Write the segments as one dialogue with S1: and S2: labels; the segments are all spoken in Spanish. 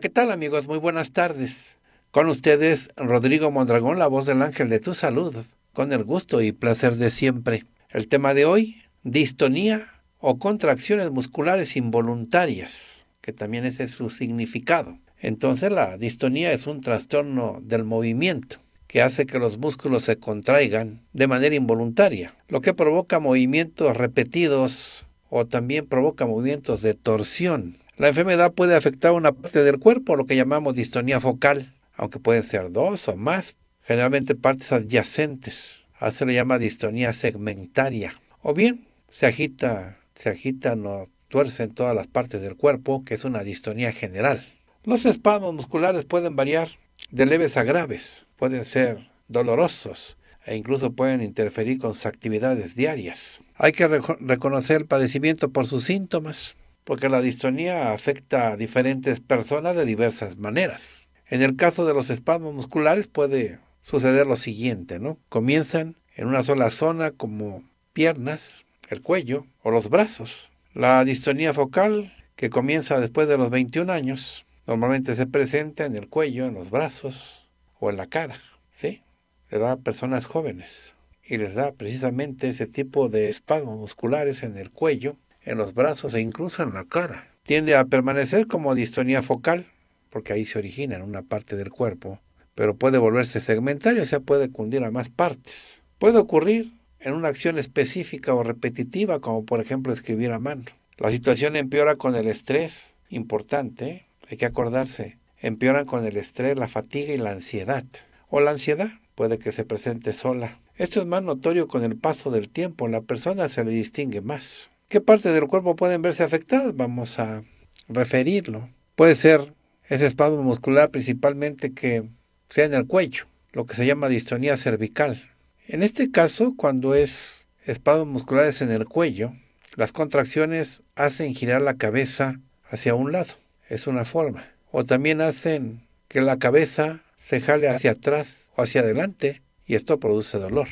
S1: ¿qué tal amigos? Muy buenas tardes. Con ustedes, Rodrigo Mondragón, la voz del ángel de tu salud, con el gusto y placer de siempre. El tema de hoy, distonía o contracciones musculares involuntarias, que también ese es su significado. Entonces la distonía es un trastorno del movimiento que hace que los músculos se contraigan de manera involuntaria, lo que provoca movimientos repetidos o también provoca movimientos de torsión la enfermedad puede afectar una parte del cuerpo, lo que llamamos distonía focal, aunque pueden ser dos o más, generalmente partes adyacentes. A eso se le llama distonía segmentaria. O bien se agita, se no o en todas las partes del cuerpo, que es una distonía general. Los espasmos musculares pueden variar de leves a graves, pueden ser dolorosos e incluso pueden interferir con sus actividades diarias. Hay que reconocer el padecimiento por sus síntomas, porque la distonía afecta a diferentes personas de diversas maneras. En el caso de los espasmos musculares puede suceder lo siguiente, ¿no? Comienzan en una sola zona como piernas, el cuello o los brazos. La distonía focal, que comienza después de los 21 años, normalmente se presenta en el cuello, en los brazos o en la cara, ¿sí? Le da a personas jóvenes y les da precisamente ese tipo de espasmos musculares en el cuello en los brazos e incluso en la cara. Tiende a permanecer como distonía focal, porque ahí se origina en una parte del cuerpo, pero puede volverse segmentario, o sea, puede cundir a más partes. Puede ocurrir en una acción específica o repetitiva, como por ejemplo escribir a mano. La situación empeora con el estrés, importante, hay que acordarse, empeoran con el estrés, la fatiga y la ansiedad. O la ansiedad puede que se presente sola. Esto es más notorio con el paso del tiempo, la persona se le distingue más. ¿Qué partes del cuerpo pueden verse afectadas? Vamos a referirlo. Puede ser ese espasmo muscular principalmente que sea en el cuello, lo que se llama distonía cervical. En este caso, cuando es espasmos musculares en el cuello, las contracciones hacen girar la cabeza hacia un lado, es una forma. O también hacen que la cabeza se jale hacia atrás o hacia adelante y esto produce dolor.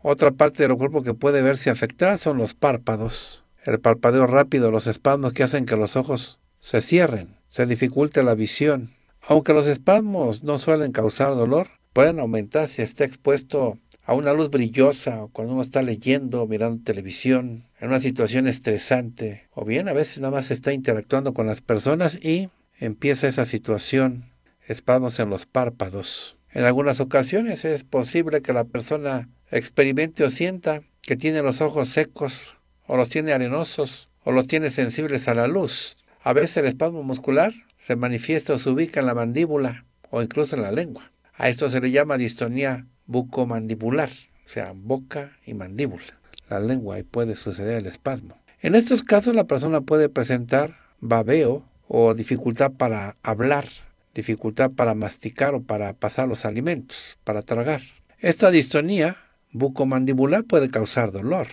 S1: Otra parte del cuerpo que puede verse afectada son los párpados el parpadeo rápido, los espasmos que hacen que los ojos se cierren, se dificulte la visión. Aunque los espasmos no suelen causar dolor, pueden aumentar si está expuesto a una luz brillosa o cuando uno está leyendo, mirando televisión, en una situación estresante, o bien a veces nada más está interactuando con las personas y empieza esa situación, espasmos en los párpados. En algunas ocasiones es posible que la persona experimente o sienta que tiene los ojos secos, o los tiene arenosos, o los tiene sensibles a la luz. A veces el espasmo muscular se manifiesta o se ubica en la mandíbula o incluso en la lengua. A esto se le llama distonía bucomandibular, o sea, boca y mandíbula. La lengua y puede suceder el espasmo. En estos casos la persona puede presentar babeo o dificultad para hablar, dificultad para masticar o para pasar los alimentos, para tragar. Esta distonía bucomandibular puede causar dolor,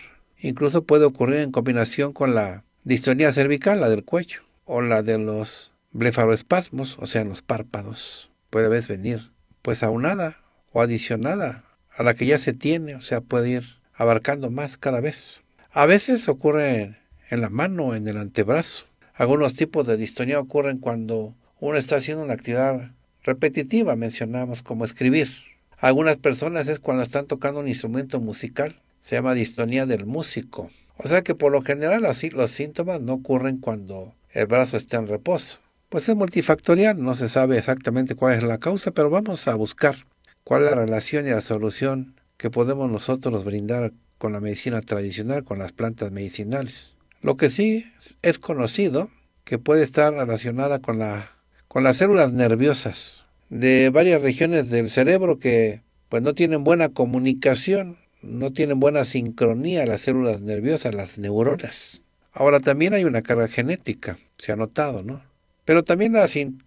S1: Incluso puede ocurrir en combinación con la distonía cervical, la del cuello, o la de los blefaroespasmos, o sea, los párpados. Puede a venir pues aunada o adicionada a la que ya se tiene, o sea, puede ir abarcando más cada vez. A veces ocurre en la mano, en el antebrazo. Algunos tipos de distonía ocurren cuando uno está haciendo una actividad repetitiva, mencionamos como escribir. Algunas personas es cuando están tocando un instrumento musical se llama distonía del músico. O sea que por lo general así los síntomas no ocurren cuando el brazo está en reposo. Pues es multifactorial, no se sabe exactamente cuál es la causa, pero vamos a buscar cuál es la relación y la solución que podemos nosotros brindar con la medicina tradicional, con las plantas medicinales. Lo que sí es conocido que puede estar relacionada con, la, con las células nerviosas de varias regiones del cerebro que pues no tienen buena comunicación no tienen buena sincronía las células nerviosas, las neuronas. Ahora también hay una carga genética, se ha notado, ¿no? Pero también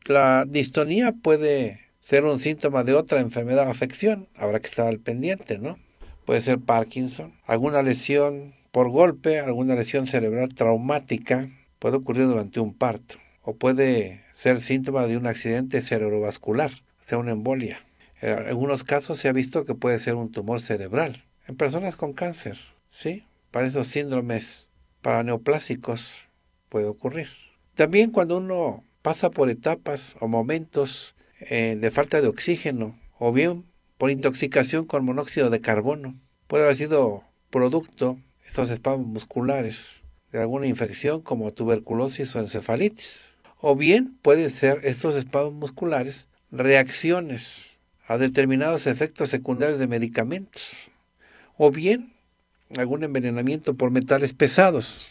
S1: la, distonía puede ser un síntoma de otra enfermedad o afección, habrá que estar al pendiente, ¿no? Puede ser Parkinson, alguna lesión por golpe, alguna lesión cerebral traumática, puede ocurrir durante un parto, o puede ser síntoma de un accidente cerebrovascular, o sea, una embolia. En eh, algunos casos se ha visto que puede ser un tumor cerebral en personas con cáncer, ¿sí? Para esos síndromes paraneoplásicos puede ocurrir. También cuando uno pasa por etapas o momentos eh, de falta de oxígeno o bien por intoxicación con monóxido de carbono, puede haber sido producto estos espasmos musculares de alguna infección como tuberculosis o encefalitis. O bien pueden ser estos espasmos musculares reacciones a determinados efectos secundarios de medicamentos o bien algún envenenamiento por metales pesados.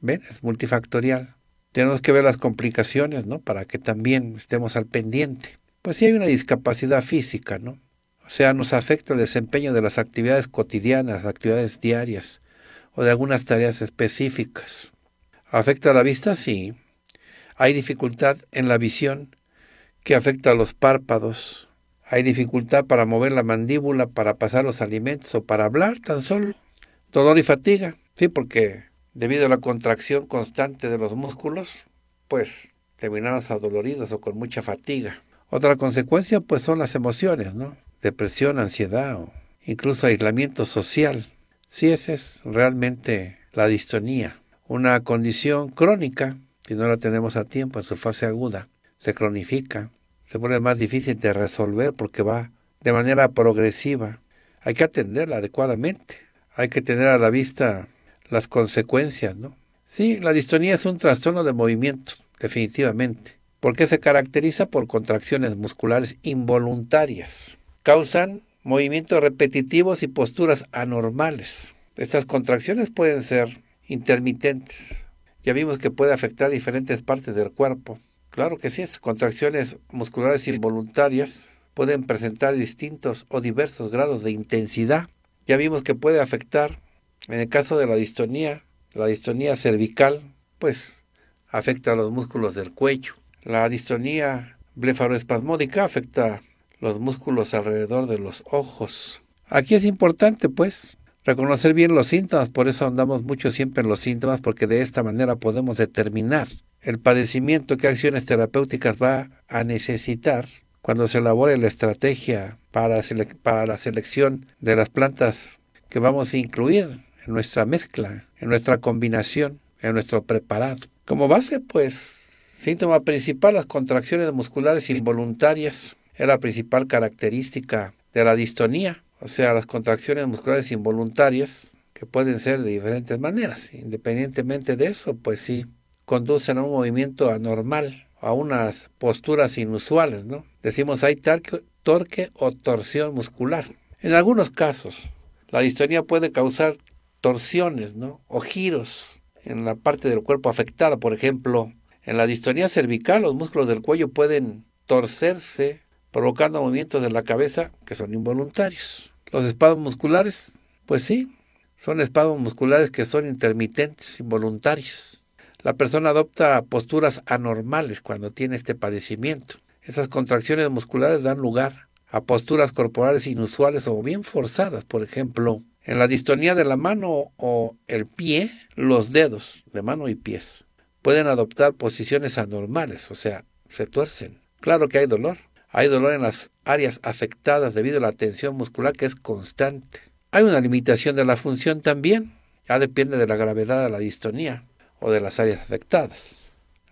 S1: ¿Ven? Es multifactorial. Tenemos que ver las complicaciones, ¿no? Para que también estemos al pendiente. Pues sí hay una discapacidad física, ¿no? O sea, nos afecta el desempeño de las actividades cotidianas, actividades diarias o de algunas tareas específicas. ¿Afecta la vista? Sí. Hay dificultad en la visión que afecta a los párpados, hay dificultad para mover la mandíbula, para pasar los alimentos o para hablar tan solo. Dolor y fatiga, sí, porque debido a la contracción constante de los músculos, pues terminamos adoloridos o con mucha fatiga. Otra consecuencia, pues son las emociones, ¿no? Depresión, ansiedad o incluso aislamiento social. Sí, esa es realmente la distonía, una condición crónica, si no la tenemos a tiempo en su fase aguda, se cronifica se pone más difícil de resolver porque va de manera progresiva. Hay que atenderla adecuadamente, hay que tener a la vista las consecuencias, ¿no? Sí, la distonía es un trastorno de movimiento, definitivamente, porque se caracteriza por contracciones musculares involuntarias. Causan movimientos repetitivos y posturas anormales. Estas contracciones pueden ser intermitentes. Ya vimos que puede afectar diferentes partes del cuerpo, Claro que sí, es contracciones musculares involuntarias pueden presentar distintos o diversos grados de intensidad. Ya vimos que puede afectar, en el caso de la distonía, la distonía cervical, pues afecta a los músculos del cuello. La distonía blefaroespasmódica afecta los músculos alrededor de los ojos. Aquí es importante, pues, reconocer bien los síntomas, por eso andamos mucho siempre en los síntomas, porque de esta manera podemos determinar el padecimiento, qué acciones terapéuticas va a necesitar cuando se elabore la estrategia para, para la selección de las plantas que vamos a incluir en nuestra mezcla, en nuestra combinación, en nuestro preparado. Como base, pues, síntoma principal, las contracciones musculares involuntarias es la principal característica de la distonía, o sea, las contracciones musculares involuntarias que pueden ser de diferentes maneras. Independientemente de eso, pues sí, conducen a un movimiento anormal, a unas posturas inusuales, ¿no? Decimos hay torque o torsión muscular. En algunos casos, la distonía puede causar torsiones, ¿no? O giros en la parte del cuerpo afectada. Por ejemplo, en la distonía cervical, los músculos del cuello pueden torcerse, provocando movimientos de la cabeza que son involuntarios. Los espasmos musculares, pues sí, son espasmos musculares que son intermitentes, involuntarios. La persona adopta posturas anormales cuando tiene este padecimiento. Esas contracciones musculares dan lugar a posturas corporales inusuales o bien forzadas, por ejemplo, en la distonía de la mano o el pie, los dedos de mano y pies pueden adoptar posiciones anormales, o sea, se tuercen. Claro que hay dolor. Hay dolor en las áreas afectadas debido a la tensión muscular que es constante. Hay una limitación de la función también. Ya depende de la gravedad de la distonía o de las áreas afectadas.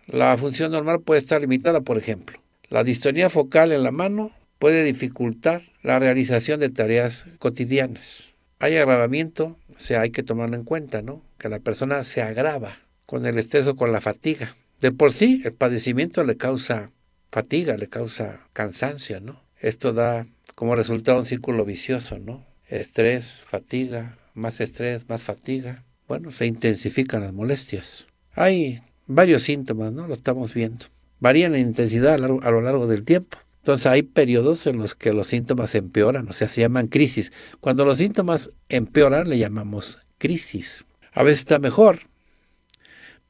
S1: La función normal puede estar limitada, por ejemplo. La distonía focal en la mano puede dificultar la realización de tareas cotidianas. Hay agravamiento, o sea, hay que tomarlo en cuenta, ¿no? Que la persona se agrava con el estrés o con la fatiga. De por sí, el padecimiento le causa fatiga, le causa cansancio, ¿no? Esto da como resultado un círculo vicioso, ¿no? Estrés, fatiga, más estrés, más fatiga bueno, se intensifican las molestias. Hay varios síntomas, ¿no? Lo estamos viendo. Varían en intensidad a, lo largo del tiempo. Entonces hay periodos en los que los síntomas empeoran, o sea, se llaman crisis. Cuando los síntomas empeoran, le llamamos crisis. A veces está mejor,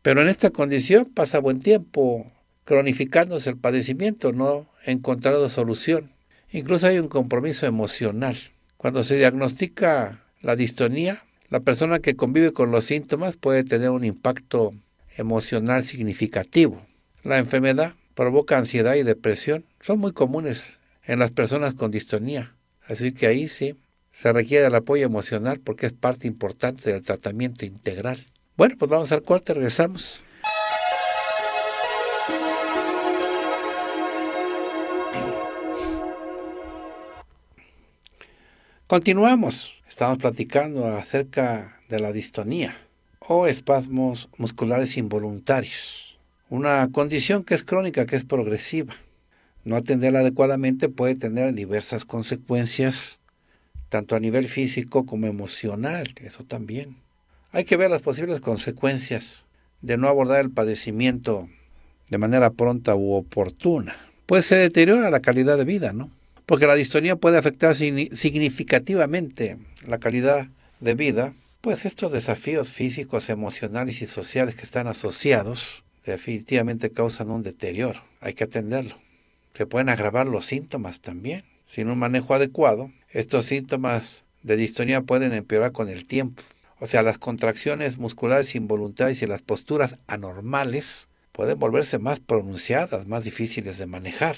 S1: pero en esta condición pasa buen tiempo cronificándose el padecimiento, no encontrando solución. Incluso hay un compromiso emocional. Cuando se diagnostica la distonía, la persona que convive con los síntomas puede tener un impacto emocional significativo. La enfermedad provoca ansiedad y depresión. Son muy comunes en las personas con distonía. Así que ahí sí se requiere el apoyo emocional porque es parte importante del tratamiento integral. Bueno, pues vamos al y regresamos. Continuamos. Estamos platicando acerca de la distonía o espasmos musculares involuntarios, una condición que es crónica, que es progresiva. No atenderla adecuadamente puede tener diversas consecuencias, tanto a nivel físico como emocional, eso también. Hay que ver las posibles consecuencias de no abordar el padecimiento de manera pronta u oportuna. Pues se deteriora la calidad de vida, ¿no? porque la distonía puede afectar significativamente la calidad de vida, pues estos desafíos físicos, emocionales y sociales que están asociados definitivamente causan un deterioro. Hay que atenderlo. Se pueden agravar los síntomas también. Sin un manejo adecuado, estos síntomas de distonía pueden empeorar con el tiempo. O sea, las contracciones musculares involuntarias y las posturas anormales pueden volverse más pronunciadas, más difíciles de manejar.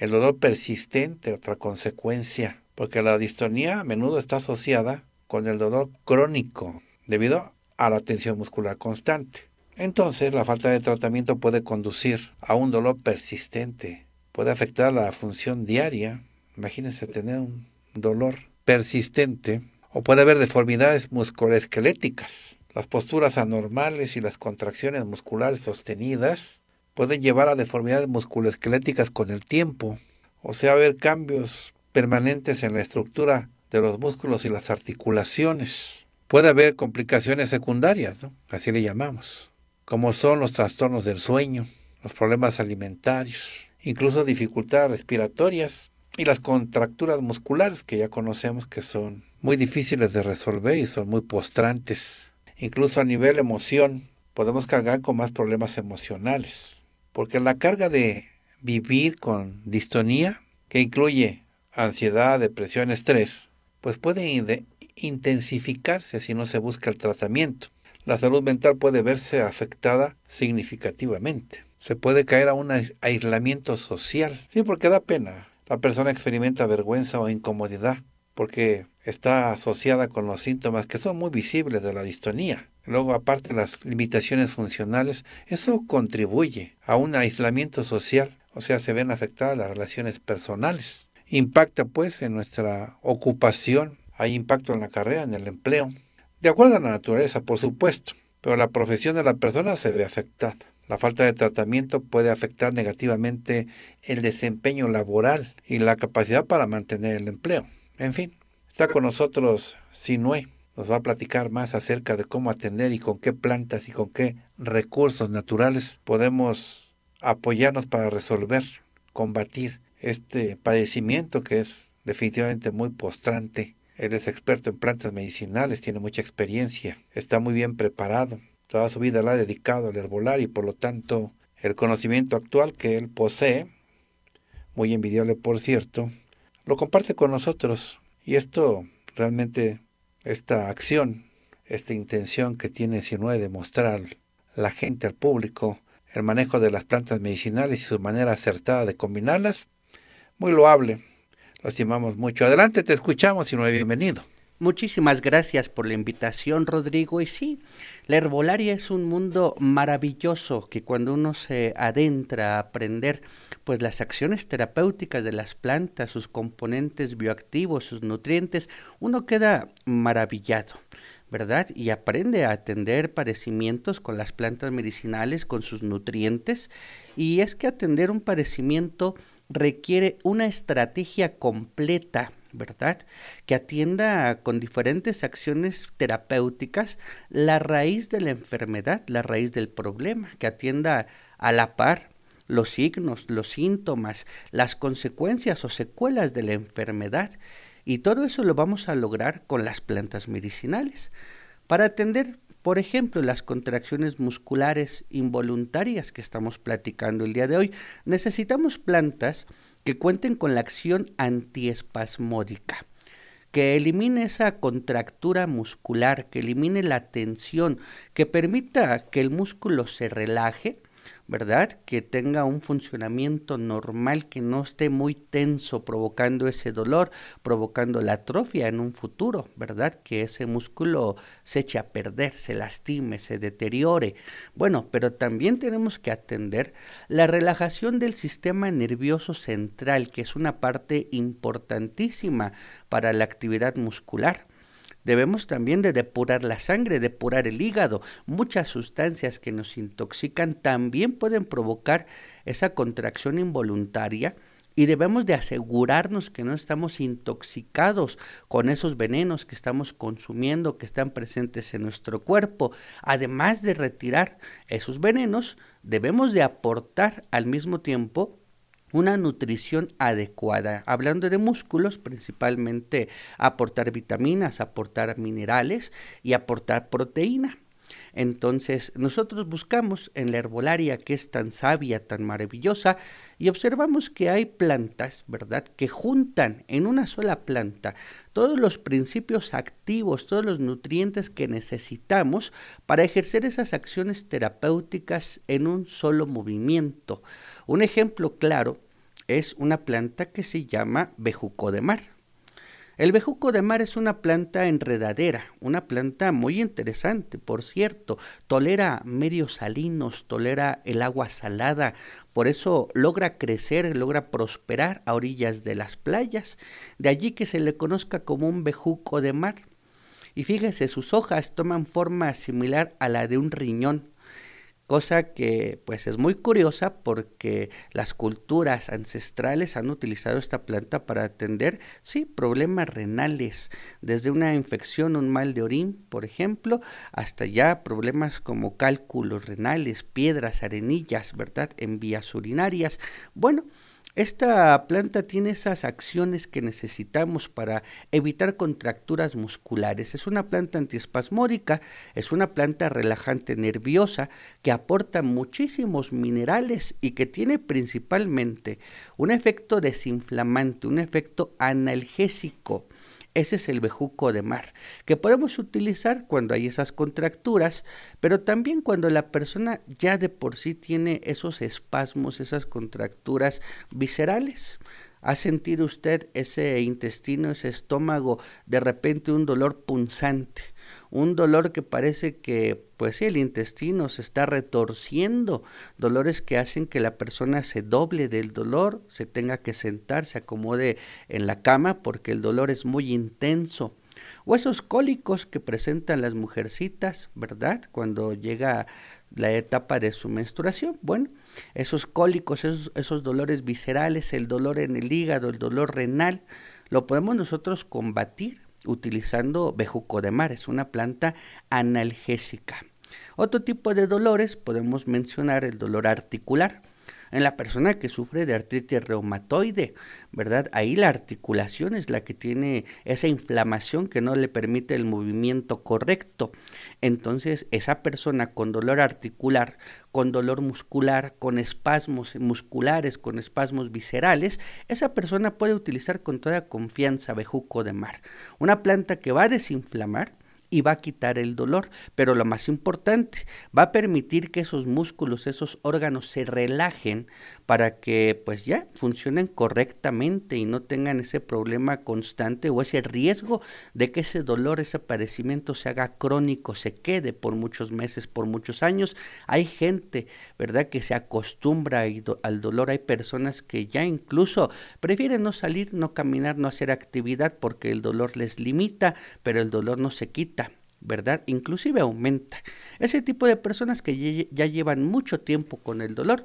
S1: El dolor persistente, otra consecuencia, porque la distonía a menudo está asociada con el dolor crónico debido a la tensión muscular constante. Entonces, la falta de tratamiento puede conducir a un dolor persistente, puede afectar la función diaria. Imagínense tener un dolor persistente o puede haber deformidades musculoesqueléticas. Las posturas anormales y las contracciones musculares sostenidas pueden llevar a deformidades musculoesqueléticas con el tiempo, o sea, haber cambios permanentes en la estructura de los músculos y las articulaciones. Puede haber complicaciones secundarias, así le llamamos, como son los trastornos del sueño, los problemas alimentarios, incluso dificultades respiratorias y las contracturas musculares que ya conocemos que son muy difíciles de resolver y son muy postrantes. Incluso a nivel emoción podemos cargar con más problemas emocionales porque la carga de vivir con distonía, que incluye ansiedad, depresión, estrés, pues puede intensificarse si no se busca el tratamiento. La salud mental puede verse afectada significativamente. Se puede caer a un aislamiento social. Sí, porque da pena. La persona experimenta vergüenza o incomodidad porque está asociada con los síntomas que son muy visibles de la distonía. Luego, aparte de las limitaciones funcionales, eso contribuye a un aislamiento social, o sea, se ven afectadas las relaciones personales. Impacta pues en nuestra ocupación, hay impacto en la carrera, en el empleo. De acuerdo a la naturaleza, por supuesto, pero la profesión de la persona se ve afectada. La falta de tratamiento puede afectar negativamente el desempeño laboral y la capacidad para mantener el empleo. En fin, está con nosotros Sinue. Nos va a platicar más acerca de cómo atender y con qué plantas y con qué recursos naturales podemos apoyarnos para resolver, combatir este padecimiento que es definitivamente muy postrante. Él es experto en plantas medicinales, tiene mucha experiencia, está muy bien preparado, toda su vida la ha dedicado al herbolar y por lo tanto el conocimiento actual que él posee, muy envidiable por cierto, lo comparte con nosotros. Y esto realmente, esta acción, esta intención que tiene SINUE de mostrar la gente, al público, el manejo de las plantas medicinales y su manera acertada de combinarlas, muy loable. Lo estimamos mucho. Adelante, te escuchamos, SINUE, bienvenido. Muchísimas gracias por la
S2: invitación, Rodrigo. Y sí, la herbolaria es un mundo maravilloso que cuando uno se adentra a aprender, pues las acciones terapéuticas de las plantas, sus componentes bioactivos, sus nutrientes, uno queda maravillado. ¿verdad? Y aprende a atender parecimientos con las plantas medicinales, con sus nutrientes. Y es que atender un parecimiento requiere una estrategia completa ¿verdad? Que atienda con diferentes acciones terapéuticas la raíz de la enfermedad, la raíz del problema, que atienda a la par los signos, los síntomas, las consecuencias o secuelas de la enfermedad. Y todo eso lo vamos a lograr con las plantas medicinales. Para atender, por ejemplo, las contracciones musculares involuntarias que estamos platicando el día de hoy, necesitamos plantas que cuenten con la acción antiespasmódica que elimine esa contractura muscular, que elimine la tensión, que permita que el músculo se relaje ¿verdad? Que tenga un funcionamiento normal, que no esté muy tenso, provocando ese dolor, provocando la atrofia en un futuro, ¿verdad? Que ese músculo se eche a perder, se lastime, se deteriore. Bueno, pero también tenemos que atender la relajación del sistema nervioso central, que es una parte importantísima para la actividad muscular. Debemos también de depurar la sangre, depurar el hígado. Muchas sustancias que nos intoxican también pueden provocar esa contracción involuntaria y debemos de asegurarnos que no estamos intoxicados con esos venenos que estamos consumiendo, que están presentes en nuestro cuerpo. Además de retirar esos venenos, debemos de aportar al mismo tiempo una nutrición adecuada. Hablando de músculos, principalmente aportar vitaminas, aportar minerales y aportar proteína. Entonces, nosotros buscamos en la herbolaria que es tan sabia, tan maravillosa, y observamos que hay plantas, ¿verdad?, que juntan en una sola planta todos los principios activos, todos los nutrientes que necesitamos para ejercer esas acciones terapéuticas en un solo movimiento. Un ejemplo claro es una planta que se llama bejuco de mar. El bejuco de mar es una planta enredadera, una planta muy interesante, por cierto. Tolera medios salinos, tolera el agua salada, por eso logra crecer, logra prosperar a orillas de las playas. De allí que se le conozca como un bejuco de mar. Y fíjese, sus hojas toman forma similar a la de un riñón cosa que pues es muy curiosa porque las culturas ancestrales han utilizado esta planta para atender, sí, problemas renales, desde una infección, un mal de orín, por ejemplo, hasta ya problemas como cálculos renales, piedras, arenillas, ¿verdad?, en vías urinarias. Bueno, esta planta tiene esas acciones que necesitamos para evitar contracturas musculares. Es una planta antiespasmódica, es una planta relajante nerviosa que aporta muchísimos minerales y que tiene principalmente un efecto desinflamante, un efecto analgésico. Ese es el bejuco de mar, que podemos utilizar cuando hay esas contracturas, pero también cuando la persona ya de por sí tiene esos espasmos, esas contracturas viscerales. ¿Ha sentido usted ese intestino, ese estómago, de repente un dolor punzante? un dolor que parece que, pues sí, el intestino se está retorciendo, dolores que hacen que la persona se doble del dolor, se tenga que sentar, se acomode en la cama porque el dolor es muy intenso. O esos cólicos que presentan las mujercitas, ¿verdad? Cuando llega la etapa de su menstruación. Bueno, esos cólicos, esos, esos dolores viscerales, el dolor en el hígado, el dolor renal, lo podemos nosotros combatir utilizando bejuco de mar, es una planta analgésica. Otro tipo de dolores podemos mencionar el dolor articular, en la persona que sufre de artritis reumatoide, ¿verdad? Ahí la articulación es la que tiene esa inflamación que no le permite el movimiento correcto. Entonces, esa persona con dolor articular, con dolor muscular, con espasmos musculares, con espasmos viscerales, esa persona puede utilizar con toda confianza bejuco de mar. Una planta que va a desinflamar, y va a quitar el dolor. Pero lo más importante, va a permitir que esos músculos, esos órganos se relajen para que pues ya funcionen correctamente y no tengan ese problema constante o ese riesgo de que ese dolor, ese padecimiento se haga crónico, se quede por muchos meses, por muchos años. Hay gente, ¿verdad?, que se acostumbra al dolor. Hay personas que ya incluso prefieren no salir, no caminar, no hacer actividad porque el dolor les limita, pero el dolor no se quita ¿verdad? Inclusive aumenta. Ese tipo de personas que ya llevan mucho tiempo con el dolor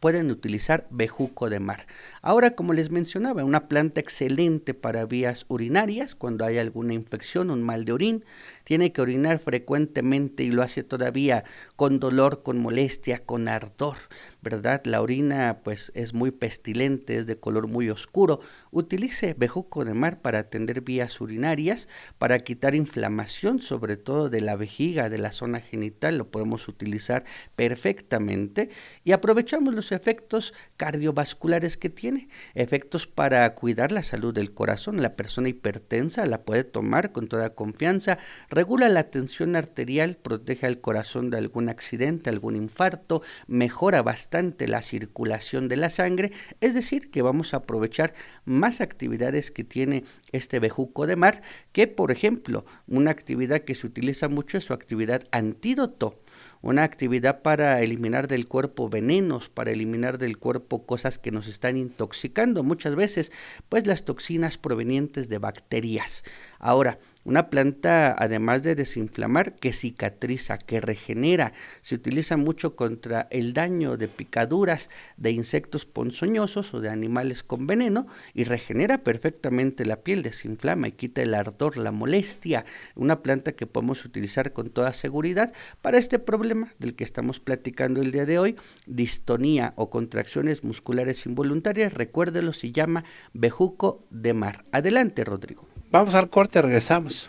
S2: pueden utilizar bejuco de mar. Ahora, como les mencionaba, una planta excelente para vías urinarias, cuando hay alguna infección, un mal de orín, tiene que orinar frecuentemente y lo hace todavía con dolor, con molestia, con ardor, ¿verdad? La orina pues es muy pestilente, es de color muy oscuro. Utilice bejuco de mar para atender vías urinarias, para quitar inflamación sobre todo de la vejiga, de la zona genital, lo podemos utilizar perfectamente y aprovechamos los efectos cardiovasculares que tiene, efectos para cuidar la salud del corazón. La persona hipertensa la puede tomar con toda confianza, regula la tensión arterial, protege al corazón de alguna accidente, algún infarto, mejora bastante la circulación de la sangre, es decir, que vamos a aprovechar más actividades que tiene este bejuco de mar, que por ejemplo, una actividad que se utiliza mucho es su actividad antídoto una actividad para eliminar del cuerpo venenos, para eliminar del cuerpo cosas que nos están intoxicando muchas veces, pues las toxinas provenientes de bacterias. Ahora, una planta, además de desinflamar, que cicatriza, que regenera. Se utiliza mucho contra el daño de picaduras de insectos ponzoñosos o de animales con veneno y regenera perfectamente la piel, desinflama y quita el ardor, la molestia. Una planta que podemos utilizar con toda seguridad para este problema del que estamos platicando el día de hoy, distonía o contracciones musculares involuntarias. Recuérdelo, si llama bejuco de mar. Adelante, Rodrigo. Vamos al corte, regresamos.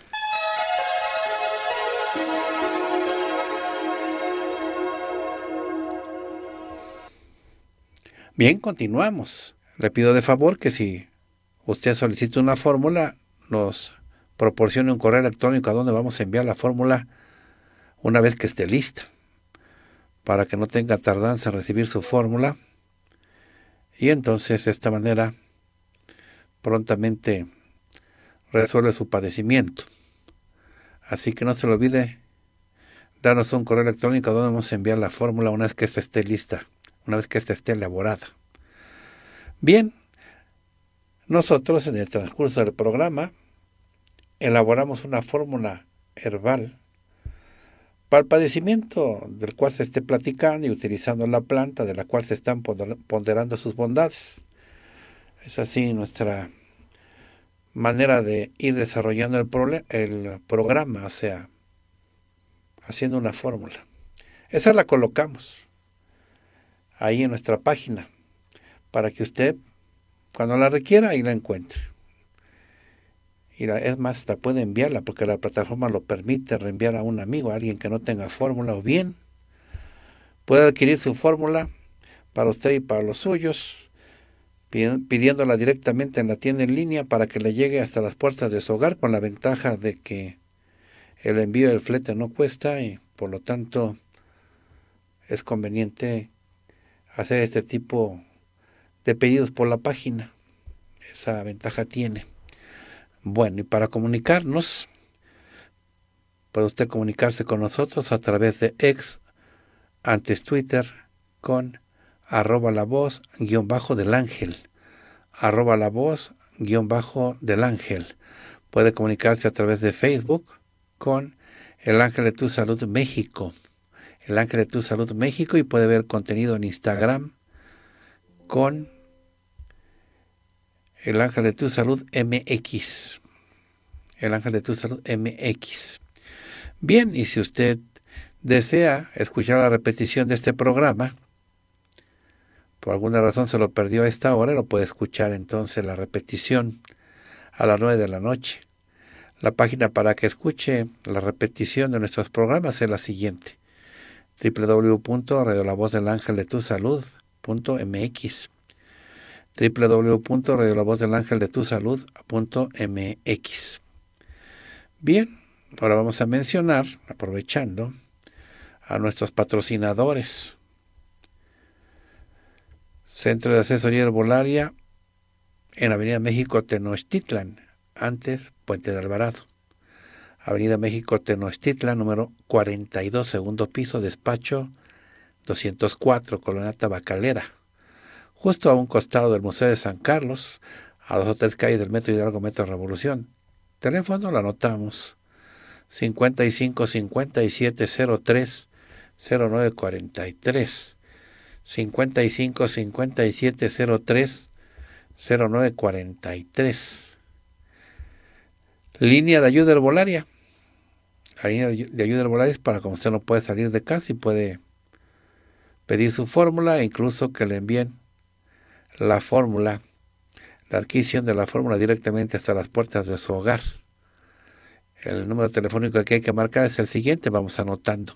S1: Bien, continuamos. Le pido de favor que si usted solicita una fórmula, nos proporcione un correo electrónico a donde vamos a enviar la fórmula una vez que esté lista, para que no tenga tardanza en recibir su fórmula. Y entonces de esta manera prontamente resuelve su padecimiento. Así que no se lo olvide darnos un correo electrónico donde vamos a enviar la fórmula una vez que esta esté lista, una vez que esta esté elaborada. Bien, nosotros en el transcurso del programa elaboramos una fórmula herbal para el padecimiento del cual se esté platicando y utilizando la planta de la cual se están ponderando sus bondades. Es así nuestra manera de ir desarrollando el, el programa, o sea, haciendo una fórmula. Esa la colocamos ahí en nuestra página para que usted, cuando la requiera, ahí la encuentre. Y la, es más, hasta puede enviarla porque la plataforma lo permite reenviar a un amigo, a alguien que no tenga fórmula o bien puede adquirir su fórmula para usted y para los suyos pidiéndola directamente en la tienda en línea para que le llegue hasta las puertas de su hogar con la ventaja de que el envío del flete no cuesta y por lo tanto es conveniente hacer este tipo de pedidos por la página. Esa ventaja tiene. Bueno, y para comunicarnos, puede usted comunicarse con nosotros a través de ex, antes Twitter, con arroba la voz guión bajo del ángel, arroba la voz guión bajo del ángel. Puede comunicarse a través de Facebook con el ángel de tu salud México, el ángel de tu salud México y puede ver contenido en Instagram con el ángel de tu salud MX. El ángel de tu salud MX. Bien, y si usted desea escuchar la repetición de este programa, por alguna razón se lo perdió a esta hora, lo puede escuchar entonces la repetición a las 9 de la noche. La página para que escuche la repetición de nuestros programas es la siguiente: www.radiolavozdelangeldetusalud.mx www.radiolavozdelangeldetusalud.mx Bien, ahora vamos a mencionar, aprovechando, a nuestros patrocinadores. Centro de Asesoría Herbolaria en Avenida México Tenochtitlan, antes Puente de Alvarado. Avenida México Tenochtitlan, número 42, segundo piso, despacho 204, Colonia Tabacalera. Justo a un costado del Museo de San Carlos, a dos o tres calles del Metro Hidalgo Metro Revolución. Teléfono la anotamos. 55 03 0943 55 57 03 09 43. Línea de ayuda herbolaria. La línea de ayuda herbolaria es para como usted no puede salir de casa y puede pedir su fórmula e incluso que le envíen la fórmula, la adquisición de la fórmula directamente hasta las puertas de su hogar. El número telefónico que hay que marcar es el siguiente, vamos anotando.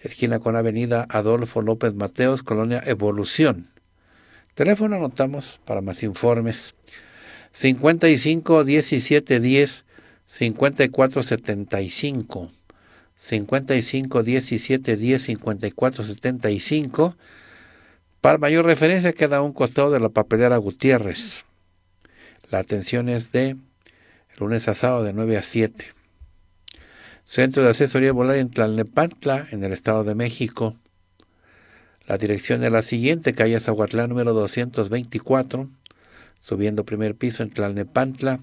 S1: esquina con Avenida Adolfo López Mateos, Colonia Evolución. Teléfono anotamos para más informes. 55 17 10 54 75. 55 17 10 54 75. Para mayor referencia queda a un costado de la papelera Gutiérrez. La atención es de lunes a sábado de 9 a 7. Centro de Asesoría Volar en Tlalnepantla, en el Estado de México. La dirección es la siguiente, calle Zahuatlán número 224, subiendo primer piso en Tlalnepantla.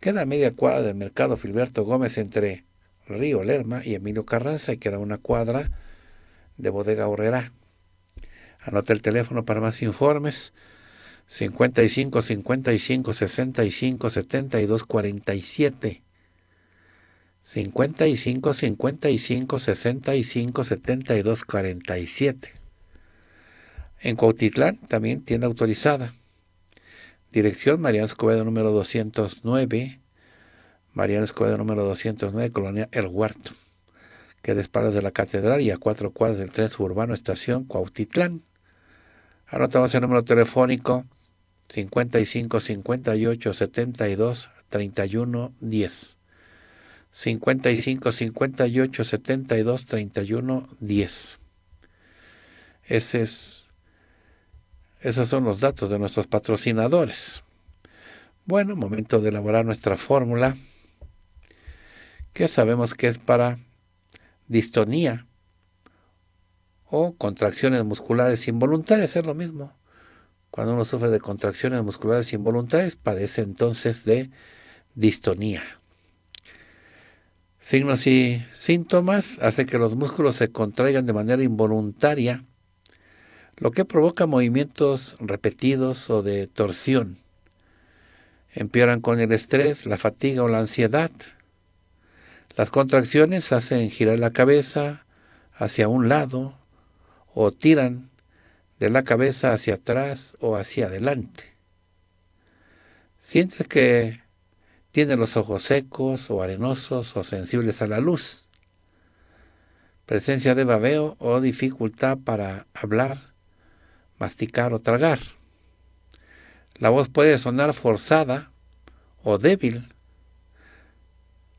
S1: Queda media cuadra del mercado Filberto Gómez entre Río Lerma y Emilio Carranza y queda una cuadra de Bodega Horrera. Anota el teléfono para más informes 55 55 65 72 47. 55 55 65 72 47. En Cuautitlán también tienda autorizada. Dirección Mariano Escobedo número 209. Mariano Escobedo número 209, Colonia El Huerto. Que de espaldas de la catedral y a cuatro cuadras del tren Urbano Estación Cuautitlán. Anotamos el número telefónico 55 58 72 31 10. 55 58 72 31 10. Ese esos son los datos de nuestros patrocinadores. Bueno, momento de elaborar nuestra fórmula que sabemos que es para distonía o contracciones musculares involuntarias, es lo mismo. Cuando uno sufre de contracciones musculares involuntarias, padece entonces de distonía. Signos y síntomas hace que los músculos se contraigan de manera involuntaria, lo que provoca movimientos repetidos o de torsión. Empeoran con el estrés, la fatiga o la ansiedad. Las contracciones hacen girar la cabeza hacia un lado o tiran de la cabeza hacia atrás o hacia adelante. Sientes que tiene los ojos secos o arenosos o sensibles a la luz, presencia de babeo o dificultad para hablar, masticar o tragar. La voz puede sonar forzada o débil.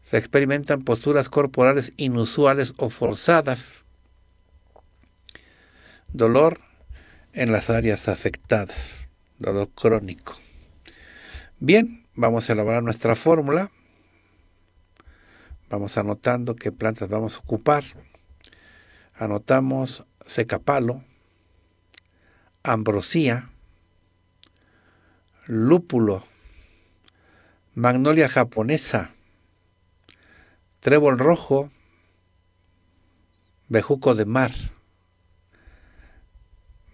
S1: Se experimentan posturas corporales inusuales o forzadas. Dolor en las áreas afectadas, dolor crónico. Bien, vamos a elaborar nuestra fórmula. Vamos anotando qué plantas vamos a ocupar. Anotamos secapalo, ambrosía, lúpulo, magnolia japonesa, trébol rojo, bejuco de mar.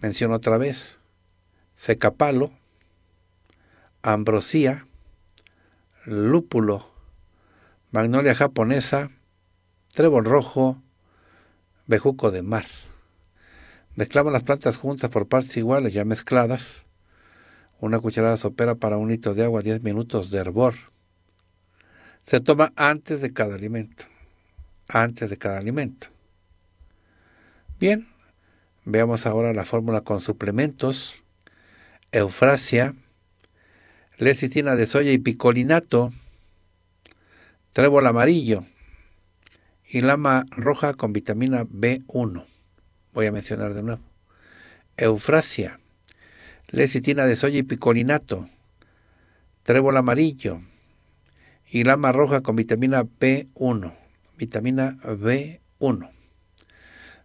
S1: Menciono otra vez, secapalo, ambrosía, lúpulo, magnolia japonesa, trébol rojo, bejuco de mar. Mezclamos las plantas juntas por partes iguales, ya mezcladas. Una cucharada sopera para un litro de agua, 10 minutos de hervor. Se toma antes de cada alimento. Antes de cada alimento. Bien, veamos ahora la fórmula con suplementos. Eufrasia, lecitina de soya y picolinato, trébol amarillo y lama roja con vitamina B1. Voy a mencionar de nuevo. Eufrasia, lecitina de soya y picolinato, trébol amarillo y lama roja con vitamina B1. Vitamina B1.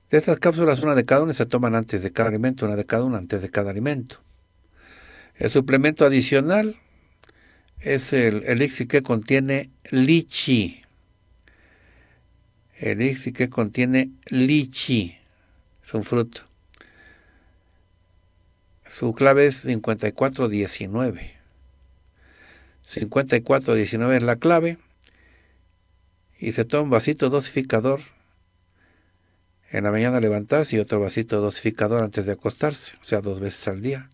S1: De estas cápsulas, una de cada una se toman antes de cada alimento, una de cada una antes de cada alimento. El suplemento adicional es el elixir que contiene lichi. Elixir que contiene lichi. Es un fruto. Su clave es 5419. 5419 es la clave. Y se toma un vasito dosificador. En la mañana levantarse y otro vasito dosificador antes de acostarse. O sea, dos veces al día.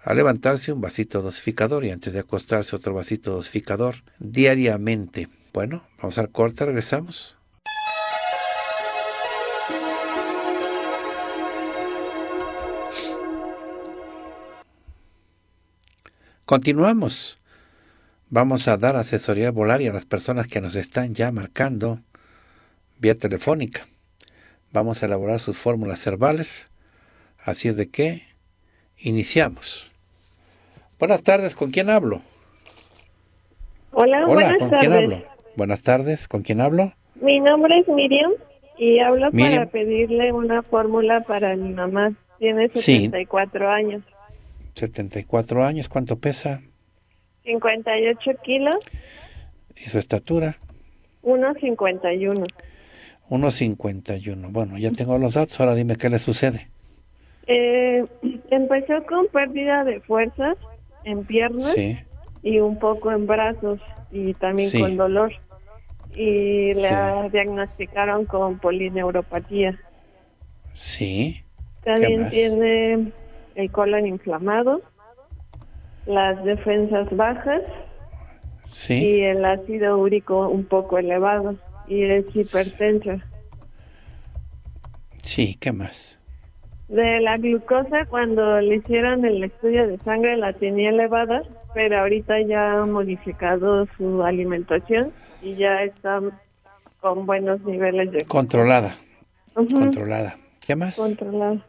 S1: A levantarse un vasito dosificador y antes de acostarse otro vasito dosificador diariamente. Bueno, vamos al corte, regresamos. Continuamos. Vamos a dar asesoría volaria a las personas que nos están ya marcando vía telefónica. Vamos a elaborar sus fórmulas cervales. Así es de que Iniciamos. Buenas tardes, ¿con quién hablo?
S3: Hola, buenas ¿con tardes. quién hablo?
S1: Buenas tardes, ¿con quién hablo?
S3: Mi nombre es Miriam y hablo para pedirle una fórmula para mi mamá. Tiene 74 años.
S1: 74 años, ¿cuánto pesa?
S3: 58 kilos.
S1: ¿Y su estatura?
S3: 1,51.
S1: 1,51. Bueno, ya tengo los datos, ahora dime qué le sucede.
S3: Eh, empezó con pérdida de fuerzas en piernas y un poco en brazos y también con dolor. Y la diagnosticaron con polineuropatía.
S1: Sí.
S3: También tiene el colon inflamado, las defensas bajas y el ácido úrico un poco elevado y es hipertensa.
S1: Sí, ¿qué más?
S3: De la glucosa, cuando le hicieron el estudio de sangre la tenía elevada, pero ahorita ya ha modificado su alimentación y ya está con buenos niveles de... Controlada. Controlada. ¿Qué más? Controlada.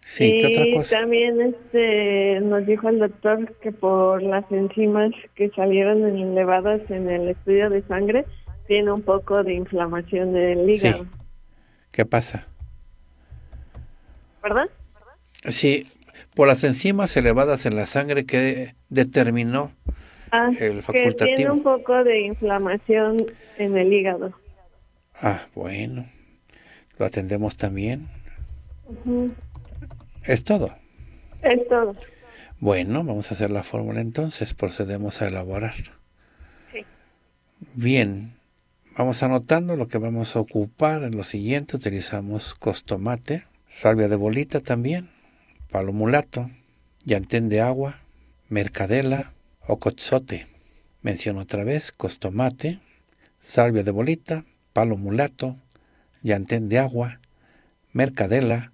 S1: Sí, ¿qué otra cosa?
S3: también este, nos dijo el doctor que por las enzimas que salieron elevadas en el estudio de sangre, tiene un poco de inflamación del hígado. ¿Qué pasa? ¿Verdad?
S1: Sí, por las enzimas elevadas en la sangre que determinó
S3: ah, el facultativo. Que tiene un poco de inflamación en el hígado.
S1: Ah, bueno. Lo atendemos también. Es todo. Es todo. Bueno, vamos a hacer la fórmula entonces, procedemos a elaborar. Sí. Bien, vamos anotando lo que vamos a ocupar. En lo siguiente utilizamos costomate salvia de bolita también, palo mulato, llantén de agua, mercadela o cochote. Menciono otra vez costomate, salvia de bolita, palo mulato, llantén de agua, mercadela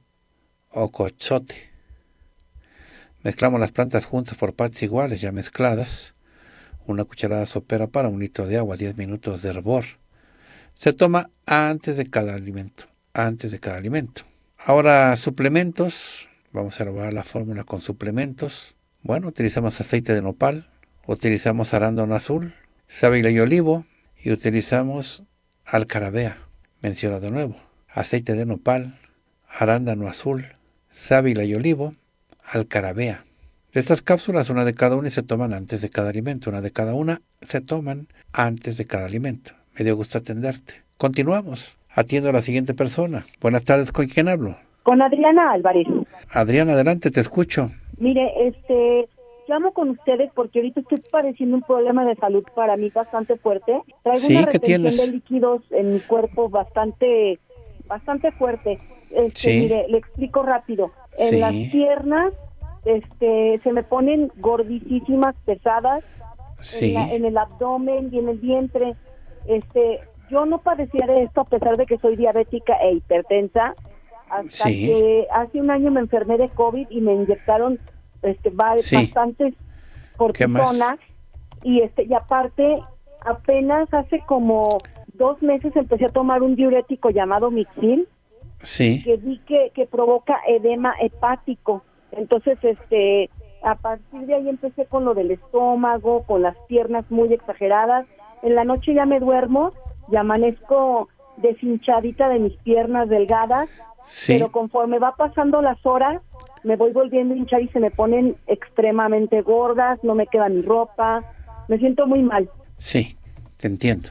S1: o cochote. Mezclamos las plantas juntas por partes iguales, ya mezcladas. Una cucharada sopera para un litro de agua, 10 minutos de hervor. Se toma antes de cada alimento, antes de cada alimento. Ahora suplementos, vamos a robar la fórmula con suplementos. Bueno, utilizamos aceite de nopal, utilizamos arándano azul, sábila y olivo y utilizamos alcarabea, mencionado de nuevo. Aceite de nopal, arándano azul, sábila y olivo, alcarabea. De estas cápsulas, una de cada una y se toman antes de cada alimento. Una de cada una se toman antes de cada alimento. Me dio gusto atenderte. Continuamos. Atiendo a la siguiente persona. Buenas tardes, ¿con quién hablo?
S4: Con Adriana Álvarez.
S1: Adriana, adelante, te escucho.
S4: Mire, este, llamo con ustedes porque ahorita estoy padeciendo un problema de salud para mí bastante fuerte. Traigo una retención de líquidos en mi cuerpo bastante, bastante fuerte. Este, sí. Mire, le explico rápido. En las piernas, este, se me ponen gordísimas, pesadas. Sí. en, el abdomen y en el vientre. Este, yo no padecía de esto a pesar de que soy diabética e hipertensa, hasta que hace un año me enfermé de COVID y me inyectaron este, bastantes cortisonas y este y aparte apenas hace como dos meses empecé a tomar un diurético llamado Mixil sí. que vi que, que provoca edema hepático. Entonces, este, a partir de ahí empecé con lo del estómago, con las piernas muy exageradas. En la noche ya me duermo y amanezco deshinchadita de mis piernas delgadas, pero conforme va pasando las horas, me voy volviendo hinchada y se me ponen extremadamente gordas, no me queda ni ropa, me siento muy mal.
S1: Sí, te entiendo.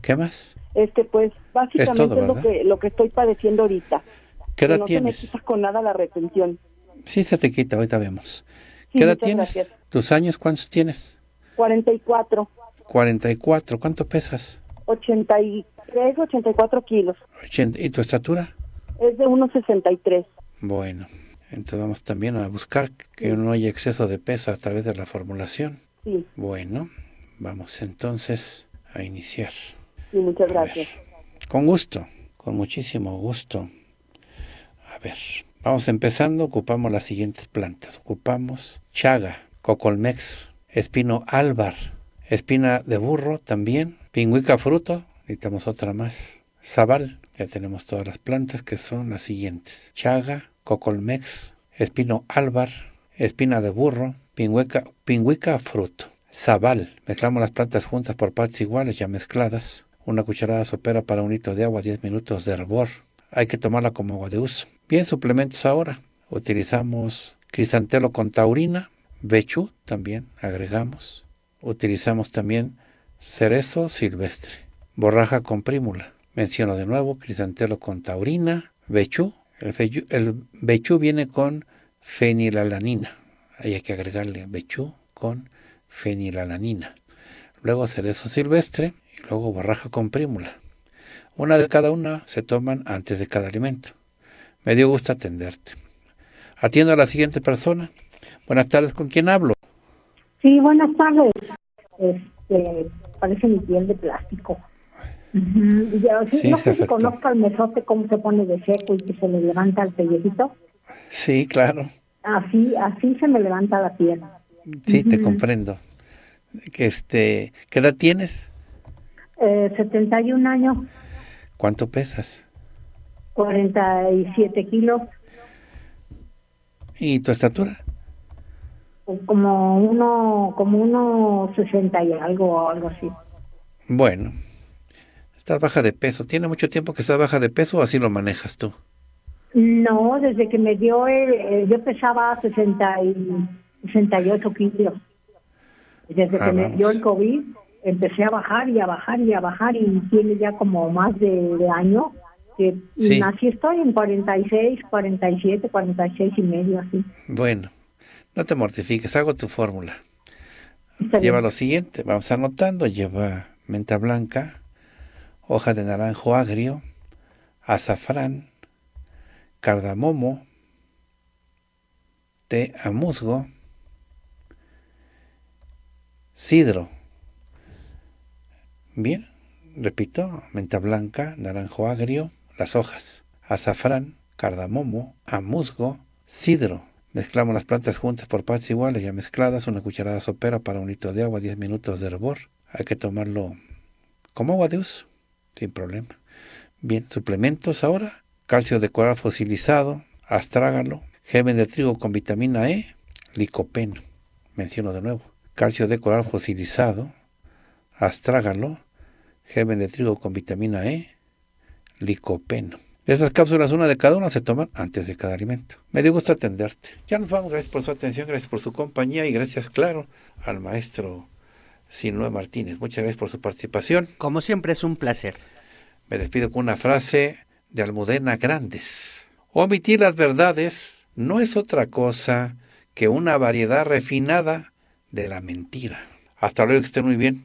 S1: ¿Qué más?
S4: Este, pues básicamente es, lo, que, estoy padeciendo ahorita. ¿Qué edad tienes? No me con nada la retención.
S1: Sí, se te quita, ahorita vemos.
S4: ¿Qué edad tienes?
S1: ¿Tus años cuántos tienes?
S4: 44.
S1: 44, ¿cuánto pesas?
S4: 83, 84 kilos.
S1: ¿Y tu estatura?
S4: Es de 1,63.
S1: Bueno, entonces vamos también a buscar que no haya exceso de peso a través de la formulación. Sí. Bueno, vamos entonces a iniciar.
S3: Sí, muchas gracias.
S1: Con gusto, con muchísimo gusto. A ver, vamos empezando, ocupamos las siguientes plantas. Ocupamos chaga, cocolmex, espino álvar, espina de burro también, Pingüica fruto, necesitamos otra más. Zabal, ya tenemos todas las plantas que son las siguientes. Chaga, cocolmex, espino álvar, espina de burro, pingüica, pingüica fruto. Zabal, mezclamos las plantas juntas por partes iguales ya mezcladas. Una cucharada sopera para un litro de agua, 10 minutos de hervor. Hay que tomarla como agua de uso. Bien, suplementos ahora. Utilizamos crisantelo con taurina, bechu también agregamos. Utilizamos también cerezo silvestre, borraja con prímula. Menciono de nuevo crisantelo con taurina, bechú. El, bechu bechú viene con fenilalanina. Ahí hay que agregarle bechú con fenilalanina. Luego cerezo silvestre y luego borraja con prímula. Una de cada una se toman antes de cada alimento. Me dio gusto atenderte. Atiendo a la siguiente persona. Buenas tardes, ¿con quién hablo?
S4: Sí, buenas tardes. Este, parece mi piel de plástico. no sé si conozco al mesote, cómo se pone de seco y que se le levanta el pellejito.
S1: Sí, claro.
S4: Así, así se me levanta la piel.
S1: Sí, te comprendo. Que este, ¿Qué edad tienes?
S4: 71 eh, años.
S1: ¿Cuánto pesas?
S4: 47 kilos. ¿Y tu estatura? como uno como uno 60 y algo o algo así.
S1: Bueno. Estás baja de peso. ¿Tiene mucho tiempo que estás baja de peso o así lo manejas tú?
S4: No, desde que me dio el, eh, yo pesaba sesenta y 68 kilos. Desde ah, que me dio el COVID empecé a bajar y a bajar y a bajar y tiene ya como más de, año que así estoy en 46, 47, 46 y medio así.
S1: Bueno, no te mortifiques, hago tu fórmula. lleva lo siguiente, vamos anotando, lleva menta blanca, hoja de naranjo agrio, azafrán, cardamomo, té a musgo, sidro. Bien, repito, menta blanca, naranjo agrio, las hojas, azafrán, cardamomo, a musgo, sidro Mezclamos las plantas juntas por partes iguales, ya mezcladas, una cucharada sopera para un litro de agua, 10 minutos de hervor. Hay que tomarlo como agua de uso, sin problema. Bien, suplementos ahora, calcio de coral fosilizado, astrágalo, germen de trigo con vitamina E, licopeno, menciono de nuevo, calcio de coral fosilizado, astrágalo, germen de trigo con vitamina E, licopeno. De esas cápsulas, una de cada una se toman antes de cada alimento. Me dio gusto atenderte. Ya nos vamos, gracias por su atención, gracias por su compañía y gracias, claro, al maestro Sinue Martínez. Muchas gracias por su participación. Como siempre es un placer. Me despido con una frase de Almudena Grandes. Omitir las verdades no es otra cosa que una variedad refinada de la mentira. Hasta luego, que estén muy bien.